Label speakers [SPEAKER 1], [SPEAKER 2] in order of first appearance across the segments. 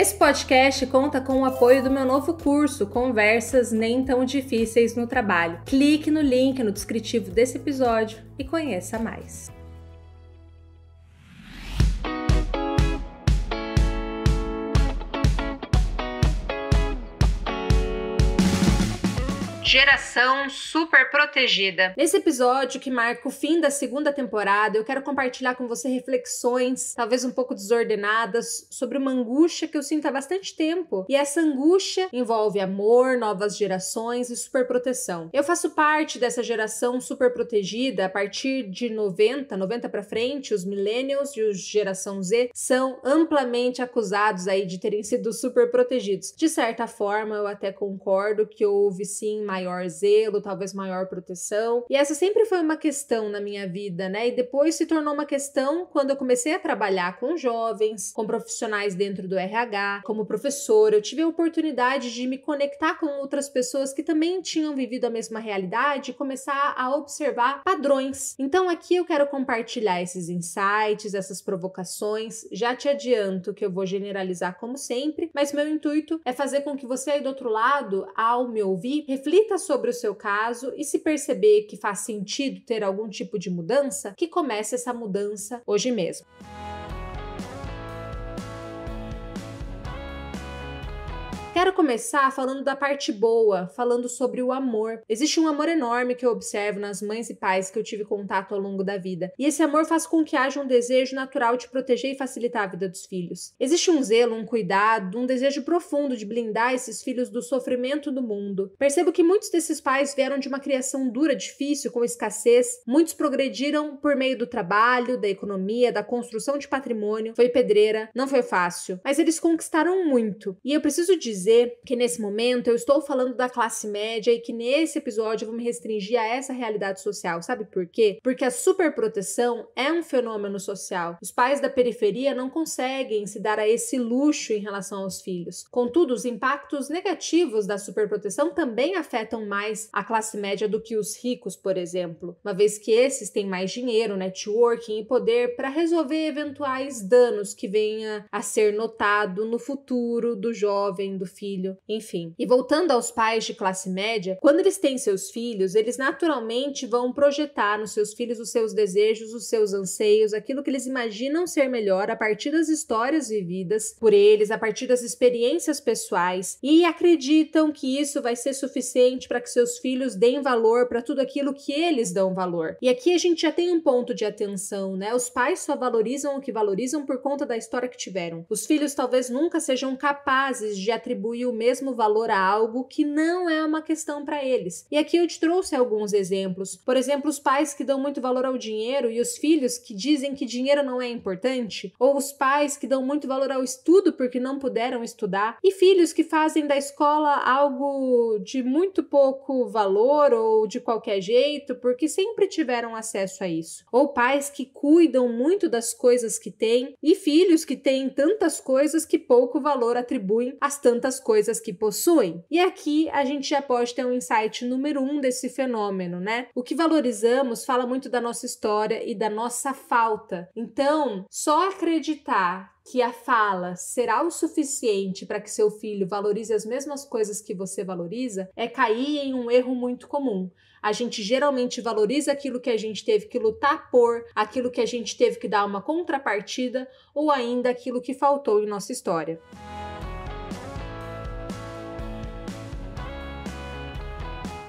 [SPEAKER 1] Esse podcast conta com o apoio do meu novo curso, Conversas Nem Tão Difíceis no Trabalho. Clique no link no descritivo desse episódio e conheça mais. Geração Super Protegida. Nesse episódio que marca o fim da segunda temporada, eu quero compartilhar com você reflexões, talvez um pouco desordenadas, sobre uma angústia que eu sinto há bastante tempo. E essa angústia envolve amor, novas gerações e super proteção. Eu faço parte dessa geração super protegida a partir de 90, 90 para frente, os millennials e os geração Z são amplamente acusados aí de terem sido super protegidos. De certa forma, eu até concordo que houve sim mais maior zelo, talvez maior proteção. E essa sempre foi uma questão na minha vida, né? E depois se tornou uma questão quando eu comecei a trabalhar com jovens, com profissionais dentro do RH, como professora. Eu tive a oportunidade de me conectar com outras pessoas que também tinham vivido a mesma realidade e começar a observar padrões. Então aqui eu quero compartilhar esses insights, essas provocações. Já te adianto que eu vou generalizar como sempre, mas meu intuito é fazer com que você aí do outro lado, ao me ouvir, reflita reflita sobre o seu caso e se perceber que faz sentido ter algum tipo de mudança, que comece essa mudança hoje mesmo. quero começar falando da parte boa, falando sobre o amor. Existe um amor enorme que eu observo nas mães e pais que eu tive contato ao longo da vida. E esse amor faz com que haja um desejo natural de proteger e facilitar a vida dos filhos. Existe um zelo, um cuidado, um desejo profundo de blindar esses filhos do sofrimento do mundo. Percebo que muitos desses pais vieram de uma criação dura, difícil, com escassez. Muitos progrediram por meio do trabalho, da economia, da construção de patrimônio. Foi pedreira, não foi fácil. Mas eles conquistaram muito. E eu preciso dizer dizer que nesse momento eu estou falando da classe média e que nesse episódio eu vou me restringir a essa realidade social. Sabe por quê? Porque a superproteção é um fenômeno social. Os pais da periferia não conseguem se dar a esse luxo em relação aos filhos. Contudo, os impactos negativos da superproteção também afetam mais a classe média do que os ricos, por exemplo, uma vez que esses têm mais dinheiro, networking e poder para resolver eventuais danos que venha a ser notado no futuro do jovem, do filho, enfim. E voltando aos pais de classe média, quando eles têm seus filhos, eles naturalmente vão projetar nos seus filhos os seus desejos, os seus anseios, aquilo que eles imaginam ser melhor a partir das histórias vividas por eles, a partir das experiências pessoais e acreditam que isso vai ser suficiente para que seus filhos deem valor para tudo aquilo que eles dão valor. E aqui a gente já tem um ponto de atenção, né? Os pais só valorizam o que valorizam por conta da história que tiveram. Os filhos talvez nunca sejam capazes de atribuir atribuir o mesmo valor a algo que não é uma questão para eles. E aqui eu te trouxe alguns exemplos. Por exemplo, os pais que dão muito valor ao dinheiro e os filhos que dizem que dinheiro não é importante, ou os pais que dão muito valor ao estudo porque não puderam estudar, e filhos que fazem da escola algo de muito pouco valor ou de qualquer jeito porque sempre tiveram acesso a isso, ou pais que cuidam muito das coisas que têm e filhos que têm tantas coisas que pouco valor atribuem às tantas coisas que possuem. E aqui a gente já pode ter um insight número um desse fenômeno, né? O que valorizamos fala muito da nossa história e da nossa falta. Então, só acreditar que a fala será o suficiente para que seu filho valorize as mesmas coisas que você valoriza é cair em um erro muito comum. A gente geralmente valoriza aquilo que a gente teve que lutar por, aquilo que a gente teve que dar uma contrapartida ou ainda aquilo que faltou em nossa história.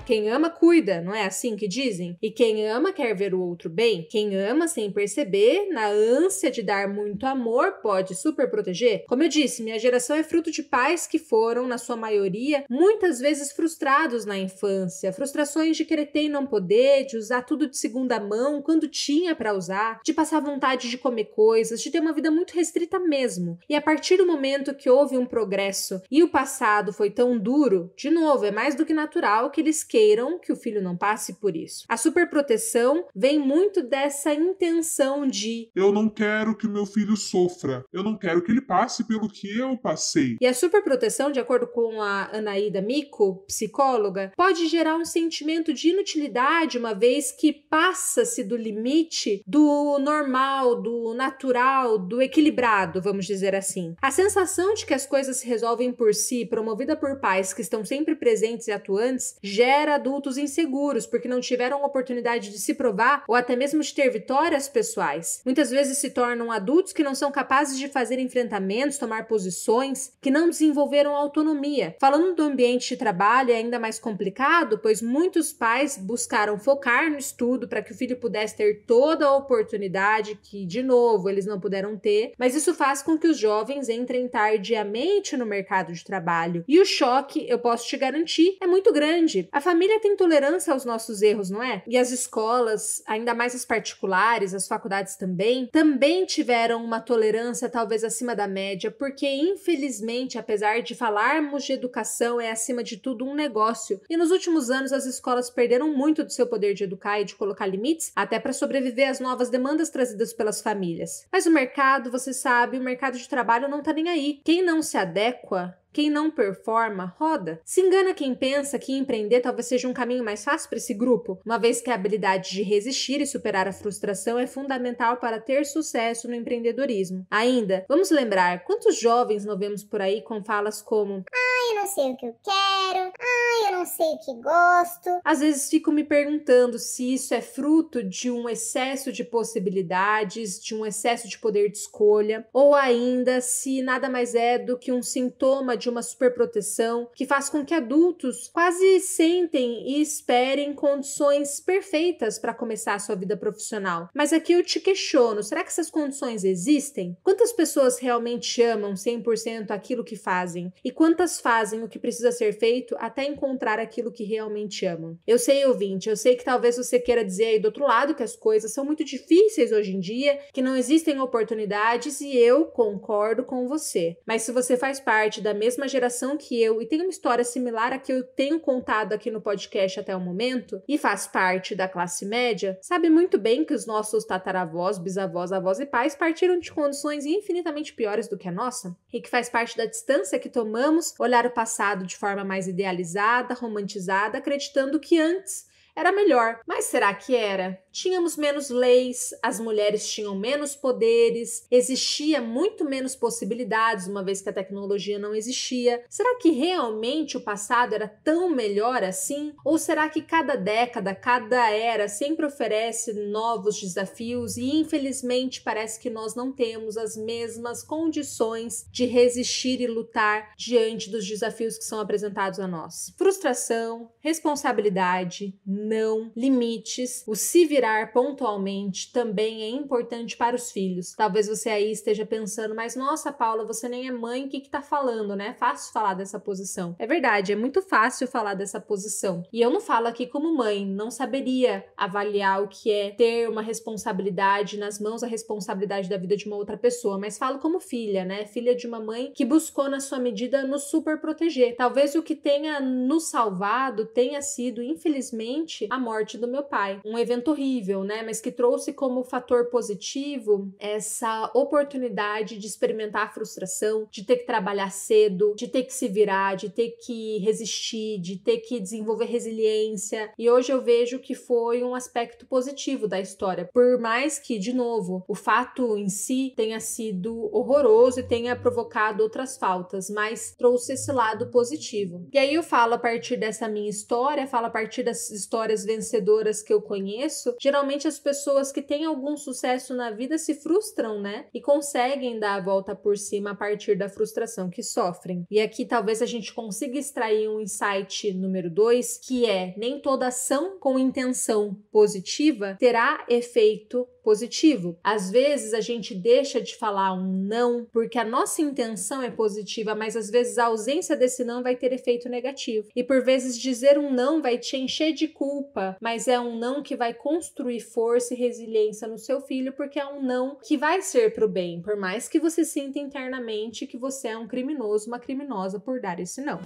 [SPEAKER 1] Quem ama, cuida, não é assim que dizem? E quem ama quer ver o outro bem. Quem ama sem perceber, na ânsia de dar muito amor, pode super proteger. Como eu disse, minha geração é fruto de pais que foram, na sua maioria, muitas vezes frustrados na infância, frustrações de querer ter e não poder, de usar tudo de segunda mão quando tinha para usar, de passar vontade de comer coisas, de ter uma vida muito restrita mesmo. E a partir do momento que houve um progresso e o passado foi tão duro, de novo, é mais do que natural que eles queiram queiram que o filho não passe por isso. A superproteção vem muito dessa intenção de eu não quero que meu filho sofra, eu não quero que ele passe pelo que eu passei. E a superproteção, de acordo com a Anaída Mico, psicóloga, pode gerar um sentimento de inutilidade, uma vez que passa-se do limite do normal, do natural, do equilibrado, vamos dizer assim. A sensação de que as coisas se resolvem por si, promovida por pais que estão sempre presentes e atuantes, gera adultos inseguros porque não tiveram oportunidade de se provar ou até mesmo de ter vitórias pessoais. Muitas vezes se tornam adultos que não são capazes de fazer enfrentamentos, tomar posições, que não desenvolveram autonomia. Falando do ambiente de trabalho, é ainda mais complicado, pois muitos pais buscaram focar no estudo para que o filho pudesse ter toda a oportunidade que, de novo, eles não puderam ter, mas isso faz com que os jovens entrem tardiamente no mercado de trabalho. E o choque, eu posso te garantir, é muito grande. A família tem tolerância aos nossos erros, não é? E as escolas, ainda mais as particulares, as faculdades também, também tiveram uma tolerância talvez acima da média, porque infelizmente, apesar de falarmos de educação, é acima de tudo um negócio. E nos últimos anos as escolas perderam muito do seu poder de educar e de colocar limites, até para sobreviver às novas demandas trazidas pelas famílias. Mas o mercado, você sabe, o mercado de trabalho não tá nem aí. Quem não se adequa quem não performa, roda. Se engana quem pensa que empreender talvez seja um caminho mais fácil para esse grupo, uma vez que a habilidade de resistir e superar a frustração é fundamental para ter sucesso no empreendedorismo. Ainda, vamos lembrar quantos jovens não vemos por aí com falas como: ah, eu não sei o que eu quero, ai, eu não sei o que gosto. Às vezes fico me perguntando se isso é fruto de um excesso de possibilidades, de um excesso de poder de escolha, ou ainda se nada mais é do que um sintoma de uma superproteção que faz com que adultos quase sentem e esperem condições perfeitas para começar a sua vida profissional. Mas aqui eu te questiono, será que essas condições existem? Quantas pessoas realmente amam 100% aquilo que fazem? E quantas fazem fazem o que precisa ser feito até encontrar aquilo que realmente amam. Eu sei, ouvinte, eu sei que talvez você queira dizer aí do outro lado que as coisas são muito difíceis hoje em dia, que não existem oportunidades e eu concordo com você. Mas se você faz parte da mesma geração que eu e tem uma história similar à que eu tenho contado aqui no podcast até o momento e faz parte da classe média, sabe muito bem que os nossos tataravós, bisavós, avós e pais partiram de condições infinitamente piores do que a nossa e que faz parte da distância que tomamos olhar passado de forma mais idealizada, romantizada, acreditando que antes era melhor, mas será que era? Tínhamos menos leis, as mulheres tinham menos poderes, existia muito menos possibilidades, uma vez que a tecnologia não existia. Será que realmente o passado era tão melhor assim? Ou será que cada década, cada era sempre oferece novos desafios e infelizmente parece que nós não temos as mesmas condições de resistir e lutar diante dos desafios que são apresentados a nós? Frustração, responsabilidade, não limites. O se virar pontualmente também é importante para os filhos. Talvez você aí esteja pensando, mas nossa, Paula, você nem é mãe, o que que tá falando, né? Fácil falar dessa posição. É verdade, é muito fácil falar dessa posição. E eu não falo aqui como mãe, não saberia avaliar o que é ter uma responsabilidade nas mãos a responsabilidade da vida de uma outra pessoa, mas falo como filha, né? Filha de uma mãe que buscou na sua medida nos super proteger. Talvez o que tenha nos salvado tenha sido, infelizmente, a morte do meu pai. Um evento horrível, né? Mas que trouxe como fator positivo essa oportunidade de experimentar a frustração, de ter que trabalhar cedo, de ter que se virar, de ter que resistir, de ter que desenvolver resiliência. E hoje eu vejo que foi um aspecto positivo da história. Por mais que, de novo, o fato em si tenha sido horroroso e tenha provocado outras faltas, mas trouxe esse lado positivo. E aí eu falo a partir dessa minha história, falo a partir das histórias histórias vencedoras que eu conheço, geralmente as pessoas que têm algum sucesso na vida se frustram, né? E conseguem dar a volta por cima a partir da frustração que sofrem. E aqui talvez a gente consiga extrair um insight número dois, que é nem toda ação com intenção positiva terá efeito positivo. Às vezes a gente deixa de falar um não porque a nossa intenção é positiva, mas às vezes a ausência desse não vai ter efeito negativo. E por vezes dizer um não vai te encher de culpa, mas é um não que vai construir força e resiliência no seu filho, porque é um não que vai ser pro bem, por mais que você sinta internamente que você é um criminoso, uma criminosa por dar esse não.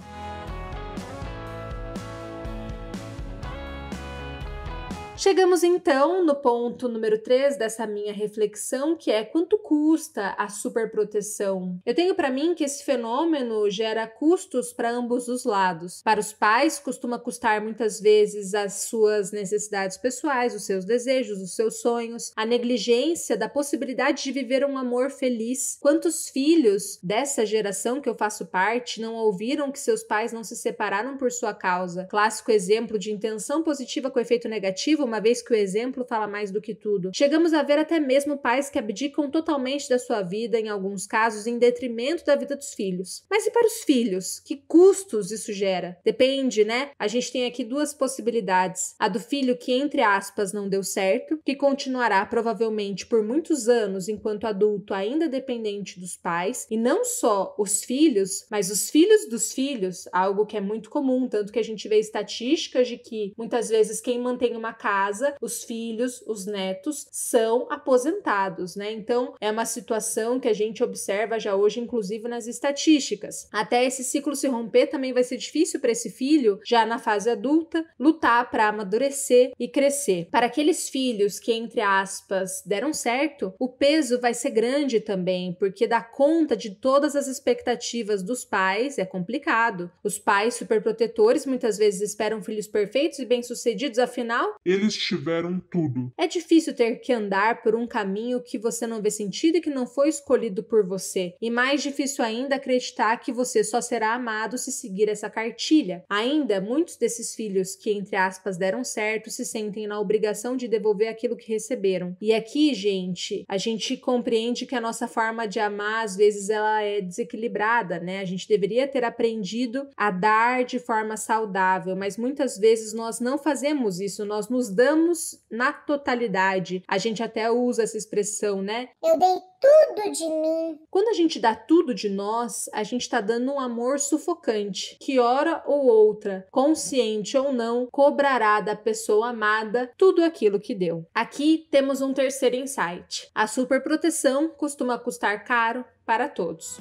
[SPEAKER 1] Chegamos então no ponto número 3 dessa minha reflexão, que é quanto custa a superproteção. Eu tenho para mim que esse fenômeno gera custos para ambos os lados. Para os pais, costuma custar muitas vezes as suas necessidades pessoais, os seus desejos, os seus sonhos, a negligência da possibilidade de viver um amor feliz. Quantos filhos dessa geração que eu faço parte não ouviram que seus pais não se separaram por sua causa? Clássico exemplo de intenção positiva com efeito negativo, uma vez que o exemplo fala mais do que tudo. Chegamos a ver até mesmo pais que abdicam totalmente da sua vida, em alguns casos, em detrimento da vida dos filhos. Mas e para os filhos? Que custos isso gera? Depende, né? A gente tem aqui duas possibilidades: a do filho que, entre aspas, não deu certo, que continuará provavelmente por muitos anos enquanto adulto, ainda dependente dos pais, e não só os filhos, mas os filhos dos filhos, algo que é muito comum, tanto que a gente vê estatísticas de que muitas vezes quem mantém uma casa casa, os filhos, os netos são aposentados, né? Então é uma situação que a gente observa já hoje, inclusive nas estatísticas. Até esse ciclo se romper também vai ser difícil para esse filho, já na fase adulta, lutar para amadurecer e crescer. Para aqueles filhos que, entre aspas, deram certo, o peso vai ser grande também, porque dar conta de todas as expectativas dos pais é complicado. Os pais superprotetores muitas vezes esperam filhos perfeitos e bem-sucedidos, afinal, eles eles tiveram tudo. É difícil ter que andar por um caminho que você não vê sentido e que não foi escolhido por você. E mais difícil ainda acreditar que você só será amado se seguir essa cartilha. Ainda, muitos desses filhos que, entre aspas, deram certo se sentem na obrigação de devolver aquilo que receberam. E aqui, gente, a gente compreende que a nossa forma de amar às vezes ela é desequilibrada, né? A gente deveria ter aprendido a dar de forma saudável, mas muitas vezes nós não fazemos isso, nós nos damos na totalidade. A gente até usa essa expressão, né? Eu dei tudo de mim. Quando a gente dá tudo de nós, a gente está dando um amor sufocante, que hora ou outra, consciente ou não, cobrará da pessoa amada tudo aquilo que deu. Aqui temos um terceiro insight. A superproteção costuma custar caro para todos.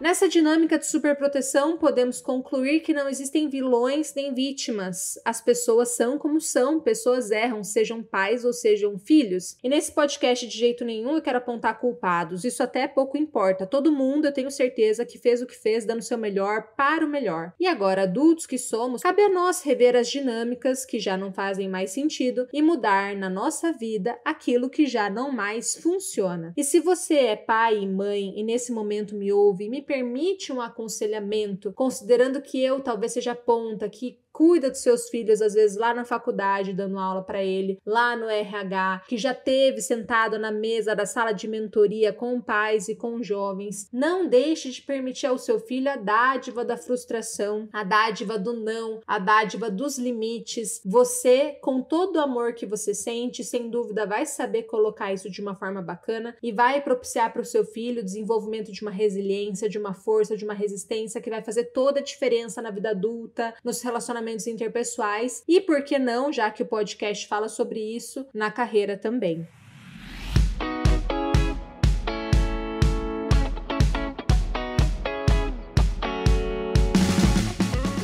[SPEAKER 1] Nessa dinâmica de superproteção, podemos concluir que não existem vilões nem vítimas. As pessoas são como são, pessoas erram, sejam pais ou sejam filhos. E nesse podcast, de jeito nenhum, eu quero apontar culpados. Isso até pouco importa. Todo mundo, eu tenho certeza, que fez o que fez, dando seu melhor para o melhor. E agora, adultos que somos, cabe a nós rever as dinâmicas que já não fazem mais sentido e mudar na nossa vida aquilo que já não mais funciona. E se você é pai e mãe e nesse momento me ouve, me permite um aconselhamento, considerando que eu talvez seja ponta, que cuida dos seus filhos, às vezes lá na faculdade, dando aula para ele, lá no RH, que já teve sentado na mesa da sala de mentoria com pais e com jovens. Não deixe de permitir ao seu filho a dádiva da frustração, a dádiva do não, a dádiva dos limites. Você, com todo o amor que você sente, sem dúvida vai saber colocar isso de uma forma bacana e vai propiciar para o seu filho o desenvolvimento de uma resiliência, de uma força, de uma resistência que vai fazer toda a diferença na vida adulta, nos relacionamentos relacionamentos interpessoais e, por que não, já que o podcast fala sobre isso, na carreira também.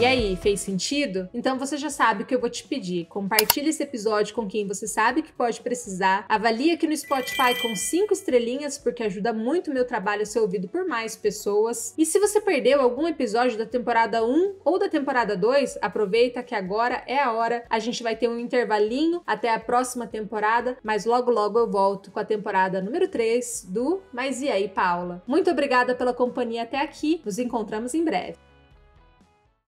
[SPEAKER 1] E aí, fez sentido? Então você já sabe o que eu vou te pedir. Compartilhe esse episódio com quem você sabe que pode precisar. Avalie aqui no Spotify com 5 estrelinhas, porque ajuda muito o meu trabalho a ser ouvido por mais pessoas. E se você perdeu algum episódio da temporada 1 ou da temporada 2, aproveita que agora é a hora. A gente vai ter um intervalinho até a próxima temporada, mas logo logo eu volto com a temporada número 3 do Mas e aí, Paula? Muito obrigada pela companhia até aqui. Nos encontramos em breve.